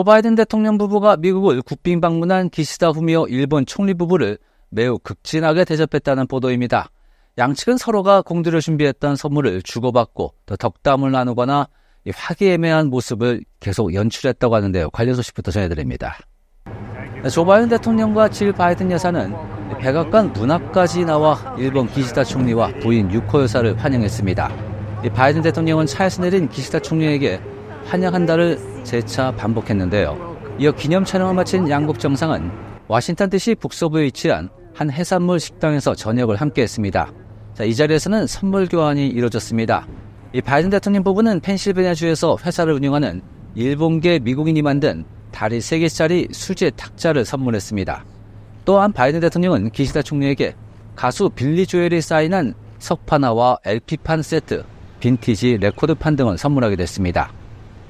조 바이든 대통령 부부가 미국을 국빈 방문한 기시다 후미오 일본 총리 부부를 매우 극진하게 대접했다는 보도입니다. 양측은 서로가 공들여 준비했던 선물을 주고받고 더 덕담을 나누거나 화기애매한 모습을 계속 연출했다고 하는데요. 관련 소식부터 전해드립니다. 조 바이든 대통령과 질 바이든 여사는 백악관 문 앞까지 나와 일본 기시다 총리와 부인 유코 여사를 환영했습니다. 바이든 대통령은 차에서 내린 기시다 총리에게 한약 한 달을 재차 반복했는데요. 이어 기념 촬영을 마친 양국 정상은 워싱턴 DC 북서부에 위치한 한 해산물 식당에서 저녁을 함께했습니다. 자, 이 자리에서는 선물 교환이 이루어졌습니다이 바이든 대통령 부부는 펜실베니아주에서 회사를 운영하는 일본계 미국인이 만든 다리 3개짜리 수제 탁자를 선물했습니다. 또한 바이든 대통령은 기시다 총리에게 가수 빌리 조엘이 사인한 석판화와 LP판 세트, 빈티지 레코드판 등을 선물하게 됐습니다.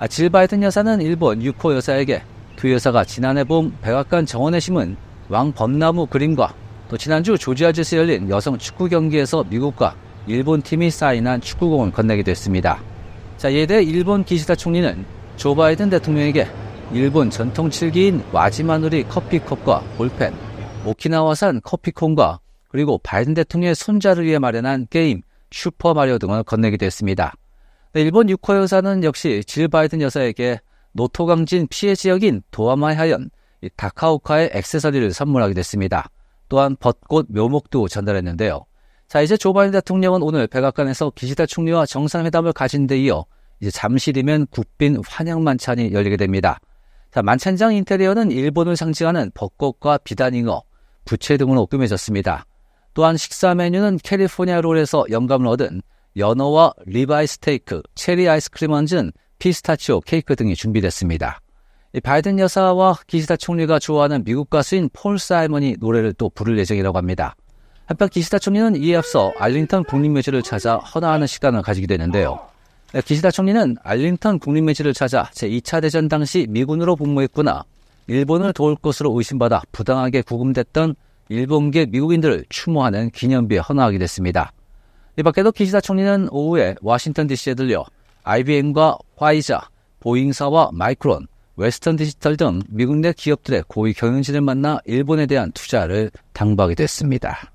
아, 질 바이든 여사는 일본 유코 여사에게 두 여사가 지난해 봄 백악관 정원에 심은 왕범나무 그림과 또 지난주 조지아주스 열린 여성 축구 경기에서 미국과 일본 팀이 사인한 축구공을 건네기도 했습니다. 자, 이에 대해 일본 기시다 총리는 조 바이든 대통령에게 일본 전통 칠기인 와지마누리 커피컵과 볼펜, 오키나와산 커피콘과 그리고 바이든 대통령의 손자를 위해 마련한 게임 슈퍼마리오 등을 건네기도 했습니다. 네, 일본 유코 여사는 역시 질 바이든 여사에게 노토강진 피해 지역인 도하마하연 다카오카의 액세서리를 선물하게 됐습니다. 또한 벚꽃 묘목도 전달했는데요. 자 이제 조 바이든 대통령은 오늘 백악관에서 기시다 총리와 정상회담을 가진 데 이어 이제 잠시 뒤면 국빈 환영 만찬이 열리게 됩니다. 자 만찬장 인테리어는 일본을 상징하는 벚꽃과 비단잉어, 부채 등으로 꾸며졌습니다. 또한 식사 메뉴는 캘리포니아 롤에서 영감을 얻은 연어와 리바이 스테이크, 체리 아이스크림 얹은 피스타치오 케이크 등이 준비됐습니다. 바이든 여사와 기시다 총리가 좋아하는 미국 가수인 폴 사이먼이 노래를 또 부를 예정이라고 합니다. 한편 기시다 총리는 이에 앞서 알링턴 국립묘지를 찾아 헌화하는 시간을 가지게 되는데요. 네, 기시다 총리는 알링턴 국립묘지를 찾아 제2차 대전 당시 미군으로 복무했구나, 일본을 도울 것으로 의심받아 부당하게 구금됐던 일본계 미국인들을 추모하는 기념비에 헌화하게 됐습니다. 이 밖에도 기시다 총리는 오후에 워싱턴 DC에 들려 IBM과 화이자, 보잉사와 마이크론, 웨스턴 디지털 등 미국 내 기업들의 고위 경영진을 만나 일본에 대한 투자를 당부하기도 했습니다.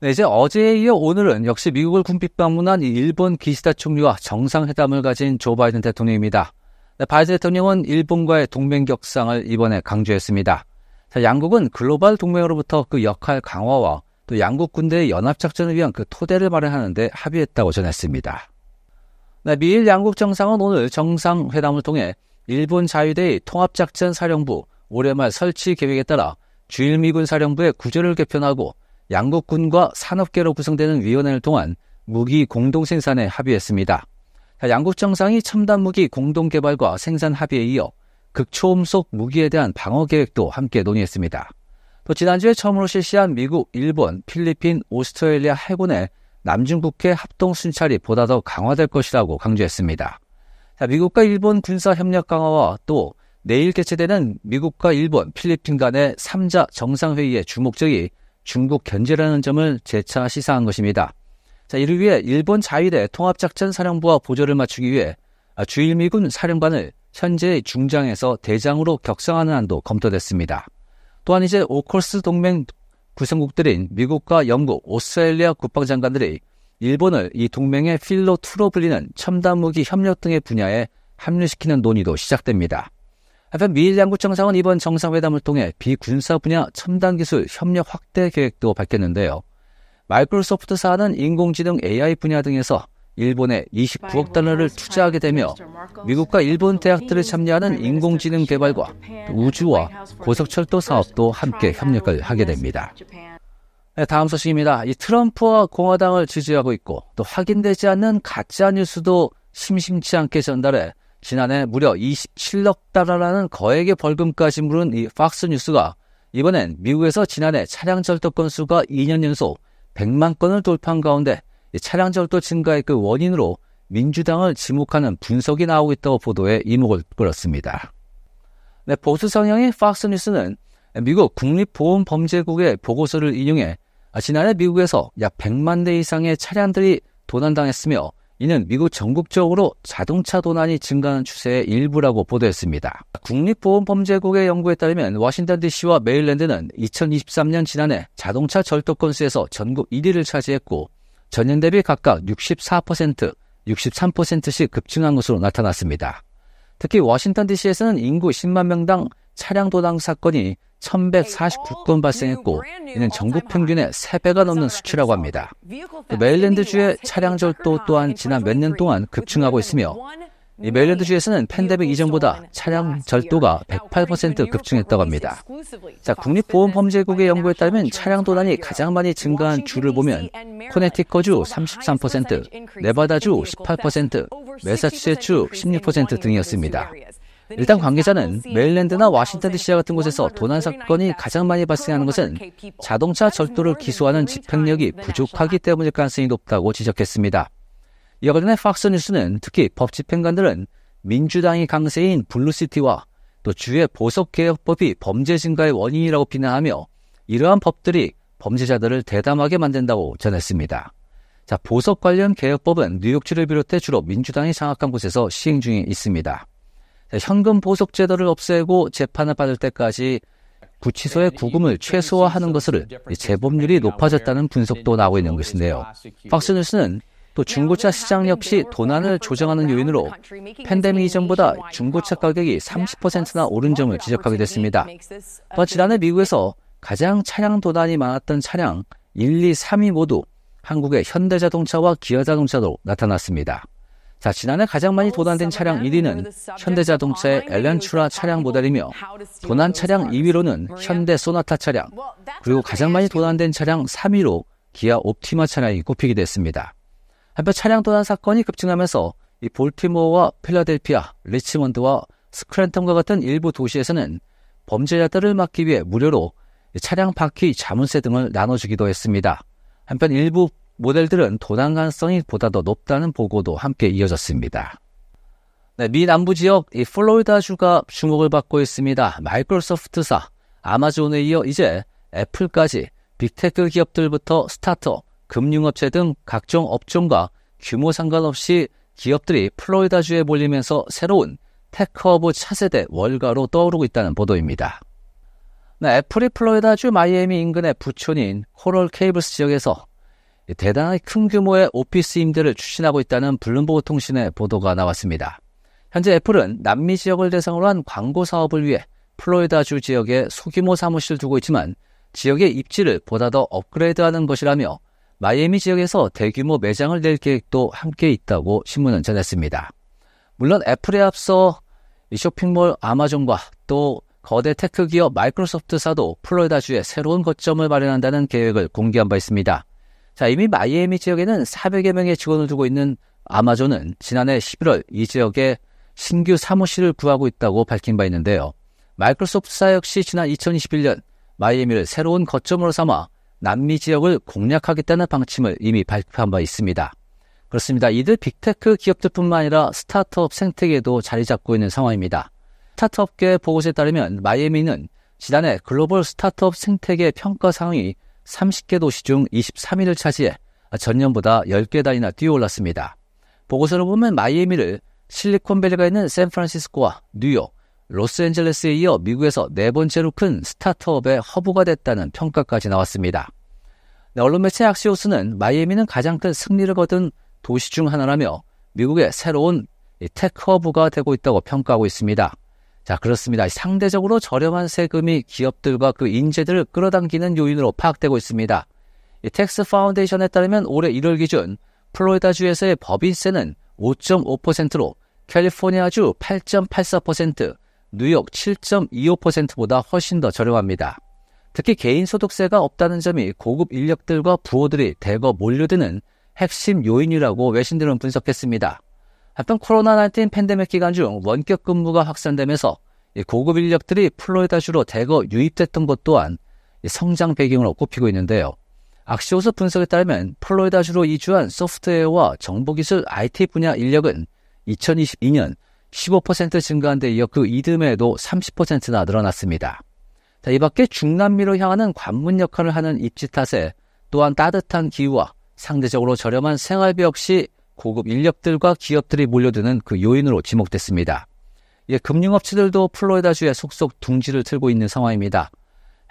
네, 이제 어제에 이어 오늘은 역시 미국을 군핍 방문한 일본 기시다 총리와 정상회담을 가진 조 바이든 대통령입니다. 네, 바이든 대통령은 일본과의 동맹 격상을 이번에 강조했습니다. 자, 양국은 글로벌 동맹으로부터 그 역할 강화와 또 양국 군대의 연합작전을 위한 그 토대를 마련하는데 합의했다고 전했습니다. 네, 미일 양국 정상은 오늘 정상회담을 통해 일본 자위대의 통합작전 사령부 올해 말 설치 계획에 따라 주일미군 사령부의 구조를 개편하고 양국군과 산업계로 구성되는 위원회를 통한 무기 공동 생산에 합의했습니다. 양국 정상이 첨단 무기 공동 개발과 생산 합의에 이어 극초음속 무기에 대한 방어 계획도 함께 논의했습니다. 또 지난주에 처음으로 실시한 미국, 일본, 필리핀, 오스트레일리아 해군의 남중국해 합동 순찰이 보다 더 강화될 것이라고 강조했습니다. 자, 미국과 일본 군사 협력 강화와 또 내일 개최되는 미국과 일본, 필리핀 간의 3자 정상회의의 주목적이 중국 견제라는 점을 재차 시사한 것입니다. 자, 이를 위해 일본 자위대 통합작전 사령부와 보조를 맞추기 위해 주일미군 사령관을 현재 중장에서 대장으로 격상하는 안도 검토됐습니다. 또한 이제 오컬스 동맹 구성국들인 미국과 영국, 오스트레일리아 국방장관들이 일본을 이 동맹의 필로 투로 불리는 첨단 무기 협력 등의 분야에 합류시키는 논의도 시작됩니다. 한편 미일 양국 정상은 이번 정상회담을 통해 비군사 분야 첨단 기술 협력 확대 계획도 밝혔는데요. 마이크로소프트사는 인공지능 AI 분야 등에서 일본에 29억 달러를 투자하게 되며 미국과 일본 대학들을 참여하는 인공지능 개발과 우주와 고속철도 사업도 함께 협력을 하게 됩니다. 네, 다음 소식입니다. 이 트럼프와 공화당을 지지하고 있고 또 확인되지 않는 가짜 뉴스도 심심치 않게 전달해 지난해 무려 27억 달러라는 거액의 벌금까지 물은 이 팍스 뉴스가 이번엔 미국에서 지난해 차량 절도 건수가 2년 연속 100만 건을 돌파한 가운데 차량 절도 증가의 그 원인으로 민주당을 지목하는 분석이 나오고 있다고 보도에 이목을 끌었습니다. 네, 보수 성향의 팍스뉴스는 미국 국립보험범죄국의 보고서를 인용해 지난해 미국에서 약 100만 대 이상의 차량들이 도난당했으며 이는 미국 전국적으로 자동차 도난이 증가하는 추세의 일부라고 보도했습니다. 국립보험범죄국의 연구에 따르면 워싱턴 DC와 메일랜드는 2023년 지난해 자동차 절도 건수에서 전국 1위를 차지했고 전년 대비 각각 64%, 63%씩 급증한 것으로 나타났습니다. 특히 워싱턴 DC에서는 인구 10만 명당 차량 도당 사건이 1149건 발생했고 이는 전국 평균의 3배가 넘는 수치라고 합니다. 메일랜드주의 차량 절도 또한 지난 몇 년 동안 급증하고 있으며 메 멜랜드 주에서는 팬데믹 이전보다 차량 절도가 108% 급증했다고 합니다. 자, 국립보험범죄국의 연구에 따르면 차량 도난이 가장 많이 증가한 주를 보면 코네티커주 33%, 네바다주 18%, 메사추세츠 16% 등이었습니다. 일단 관계자는 메일랜드나 와싱턴 DC와 같은 곳에서 도난 사건이 가장 많이 발생하는 것은 자동차 절도를 기소하는 집행력이 부족하기 때문일 가능성이 높다고 지적했습니다. 이와 관련해 팍스뉴스는 특히 법 집행관들은 민주당이 강세인 블루시티와 또 주의 보석개혁법이 범죄 증가의 원인이라고 비난하며 이러한 법들이 범죄자들을 대담하게 만든다고 전했습니다. 자, 보석 관련 개혁법은 뉴욕주를 비롯해 주로 민주당이 장악한 곳에서 시행 중에 있습니다. 자, 현금 보석 제도를 없애고 재판을 받을 때까지 구치소의 구금을 최소화하는 것을 재범률이 높아졌다는 분석도 나오고 있는 것인데요. 박스뉴스는 또 중고차 시장 역시 도난을 조정하는 요인으로 팬데믹 이전보다 중고차 가격이 30%나 오른 점을 지적하게 됐습니다. 또 지난해 미국에서 가장 차량 도난이 많았던 차량 1, 2, 3위 모두 한국의 현대자동차와 기아자동차도 나타났습니다. 자, 지난해 가장 많이 도난된 차량 1위는 현대자동차의 엘란츄라 차량 모델이며 도난 차량 2위로는 현대 소나타 차량 그리고 가장 많이 도난된 차량 3위로 기아 옵티마 차량이 꼽히게 됐습니다. 한편 차량 도난 사건이 급증하면서 이 볼티모어와 필라델피아, 리치먼드와 스크랜턴과 같은 일부 도시에서는 범죄자들을 막기 위해 무료로 차량 바퀴 자문세 등을 나눠주기도 했습니다. 한편 일부 모델들은 도난 가능성이 보다 더 높다는 보고도 함께 이어졌습니다. 네, 미 남부 지역 이 플로리다주가 주목을 받고 있습니다. 마이크로소프트사, 아마존에 이어 이제 애플까지 빅테크 기업들부터 스타트업, 금융업체 등 각종 업종과 규모 상관없이 기업들이 플로리다주에 몰리면서 새로운 테크허브 차세대 월가로 떠오르고 있다는 보도입니다. 네, 애플이 플로리다주 마이애미 인근의 부촌인 코럴 케이블스 지역에서 대단히 큰 규모의 오피스 임대를 추진하고 있다는 블룸버그 통신의 보도가 나왔습니다. 현재 애플은 남미 지역을 대상으로 한 광고 사업을 위해 플로리다주 지역에 소규모 사무실을 두고 있지만 지역의 입지를 보다 더 업그레이드하는 것이라며 마이애미 지역에서 대규모 매장을 낼 계획도 함께 있다고 신문은 전했습니다. 물론 애플에 앞서 쇼핑몰 아마존과 또 거대 테크 기업 마이크로소프트사도 플로리다주에 새로운 거점을 마련한다는 계획을 공개한 바 있습니다. 자, 이미 마이애미 지역에는 400여 명의 직원을 두고 있는 아마존은 지난해 11월 이 지역에 신규 사무실을 구하고 있다고 밝힌 바 있는데요. 마이크로소프트사 역시 지난 2021년 마이애미를 새로운 거점으로 삼아 남미 지역을 공략하겠다는 방침을 이미 발표한 바 있습니다. 그렇습니다. 이들 빅테크 기업들뿐만 아니라 스타트업 생태계도 자리 잡고 있는 상황입니다. 스타트업계 보고서에 따르면 마이애미는 지난해 글로벌 스타트업 생태계 평가 상위 30개 도시 중 23위를 차지해 전년보다 10개 단위나 뛰어올랐습니다. 보고서를 보면 마이애미를 실리콘밸리가 있는 샌프란시스코와 뉴욕, 로스앤젤레스에 이어 미국에서 네 번째로 큰 스타트업의 허브가 됐다는 평가까지 나왔습니다. 네, 언론 매체 악시오스는 마이애미는 가장 큰 승리를 거둔 도시 중 하나라며 미국의 새로운 테크 허브가 되고 있다고 평가하고 있습니다. 자, 그렇습니다. 상대적으로 저렴한 세금이 기업들과 그 인재들을 끌어당기는 요인으로 파악되고 있습니다. 텍스 파운데이션에 따르면 올해 1월 기준 플로리다주에서의 법인세는 5.5%로 캘리포니아주 8.84%, 뉴욕 7.25%보다 훨씬 더 저렴합니다. 특히 개인소득세가 없다는 점이 고급 인력들과 부호들이 대거 몰려드는 핵심 요인이라고 외신들은 분석했습니다. 하여튼 코로나19 팬데믹 기간 중 원격 근무가 확산되면서 고급 인력들이 플로리다주로 대거 유입됐던 것 또한 성장 배경으로 꼽히고 있는데요. 악시오스 분석에 따르면 플로리다주로 이주한 소프트웨어와 정보기술 IT 분야 인력은 2022년 15% 증가한 데 이어 그 이듬해에도 30%나 늘어났습니다. 자, 이 밖에 중남미로 향하는 관문 역할을 하는 입지 탓에 또한 따뜻한 기후와 상대적으로 저렴한 생활비 역시 고급 인력들과 기업들이 몰려드는 그 요인으로 지목됐습니다. 예, 금융업체들도 플로리다주에 속속 둥지를 틀고 있는 상황입니다.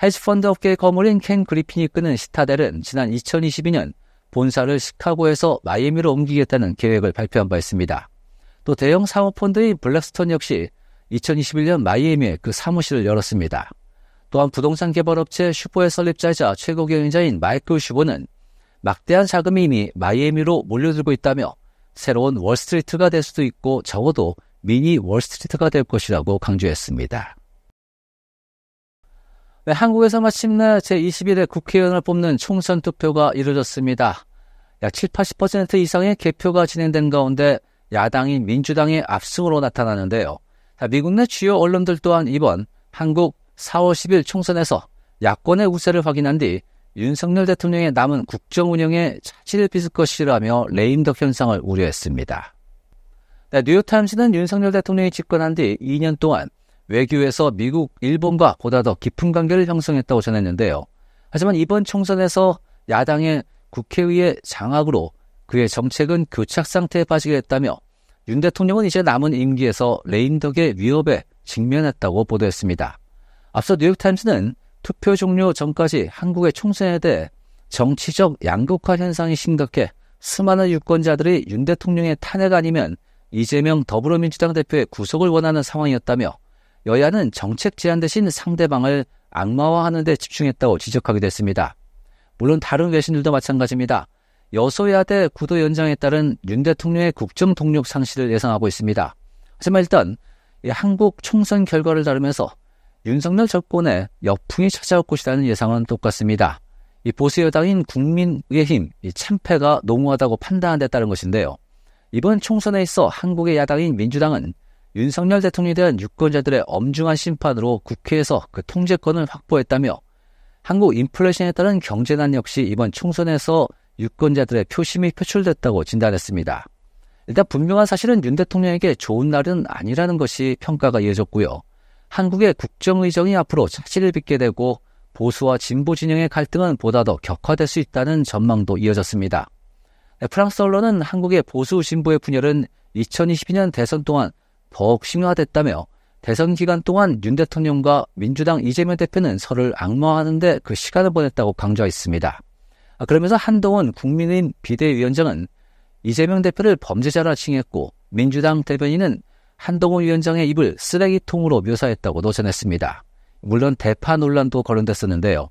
헤지펀드 업계의 거물인 켄 그리핀이 끄는 시타델은 지난 2022년 본사를 시카고에서 마이애미로 옮기겠다는 계획을 발표한 바 있습니다. 또 대형 사모펀드인 블랙스톤 역시 2021년 마이애미에 그 사무실을 열었습니다. 또한 부동산 개발업체 슈퍼의 설립자이자 최고 경영자인 마이클 슈보는 막대한 자금이 이미 마이애미로 몰려들고 있다며 새로운 월스트리트가 될 수도 있고 적어도 미니 월스트리트가 될 것이라고 강조했습니다. 네, 한국에서 마침내 제21회 국회의원을 뽑는 총선 투표가 이루어졌습니다. 약 7, 80% 이상의 개표가 진행된 가운데 야당인 민주당의 압승으로 나타나는데요. 미국 내 주요 언론들 또한 이번 한국 4월 10일 총선에서 야권의 우세를 확인한 뒤 윤석열 대통령의 남은 국정 운영에 차질을 빚을 것이라며 레임덕 현상을 우려했습니다. 네, 뉴욕타임스는 윤석열 대통령이 집권한 뒤 2년 동안 외교에서 미국, 일본과 보다 더 깊은 관계를 형성했다고 전했는데요. 하지만 이번 총선에서 야당의 국회의회 장악으로 그의 정책은 교착 상태에 빠지게 했다며 윤 대통령은 이제 남은 임기에서 레인덕의 위협에 직면했다고 보도했습니다. 앞서 뉴욕타임스는 투표 종료 전까지 한국의 총선에 대해 정치적 양극화 현상이 심각해 수많은 유권자들이 윤 대통령의 탄핵 아니면 이재명 더불어민주당 대표의 구속을 원하는 상황이었다며 여야는 정책 제안 대신 상대방을 악마화하는 데 집중했다고 지적하기도 했습니다. 물론 다른 외신들도 마찬가지입니다. 여소야대 구도 연장에 따른 윤 대통령의 국정 동력 상실을 예상하고 있습니다. 하지만 일단 한국 총선 결과를 다루면서 윤석열 정권에 역풍이 찾아올 것이라는 예상은 똑같습니다. 이 보수 여당인 국민의힘 이 참패가 농후하다고 판단한 데 따른 것인데요. 이번 총선에 있어 한국의 야당인 민주당은 윤석열 대통령에 대한 유권자들의 엄중한 심판으로 국회에서 그 통제권을 확보했다며 한국 인플레이션에 따른 경제난 역시 이번 총선에서 유권자들의 표심이 표출됐다고 진단했습니다. 일단 분명한 사실은 윤 대통령에게 좋은 날은 아니라는 것이 평가가 이어졌고요. 한국의 국정의정이 앞으로 차질을 빚게 되고 보수와 진보 진영의 갈등은 보다 더 격화될 수 있다는 전망도 이어졌습니다. 네, 프랑스 언론은 한국의 보수 진보의 분열은 2022년 대선 동안 더욱 심화됐다며 대선 기간 동안 윤 대통령과 민주당 이재명 대표는 서로를 악마하는데 그 시간을 보냈다고 강조했습니다. 아, 그러면서 한동훈 국민의힘 비대위원장은 이재명 대표를 범죄자라 칭했고 민주당 대변인은 한동훈 위원장의 입을 쓰레기통으로 묘사했다고도 전했습니다. 물론 대파 논란도 거론됐었는데요.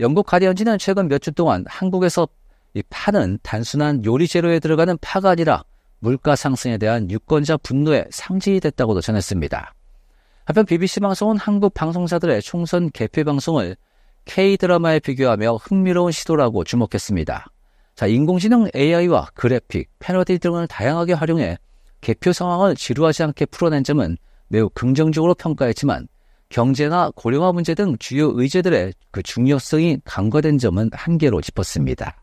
영국 가디언지는 최근 몇 주 동안 한국에서 이 파는 단순한 요리 재료에 들어가는 파가 아니라 물가 상승에 대한 유권자 분노의 상징이 됐다고도 전했습니다. 한편 BBC 방송은 한국 방송사들의 총선 개표 방송을 K-드라마에 비교하며 흥미로운 시도라고 주목했습니다. 자, 인공지능 AI와 그래픽, 패러디 등을 다양하게 활용해 개표 상황을 지루하지 않게 풀어낸 점은 매우 긍정적으로 평가했지만 경제나 고령화 문제 등 주요 의제들의 그 중요성이 간과된 점은 한계로 짚었습니다.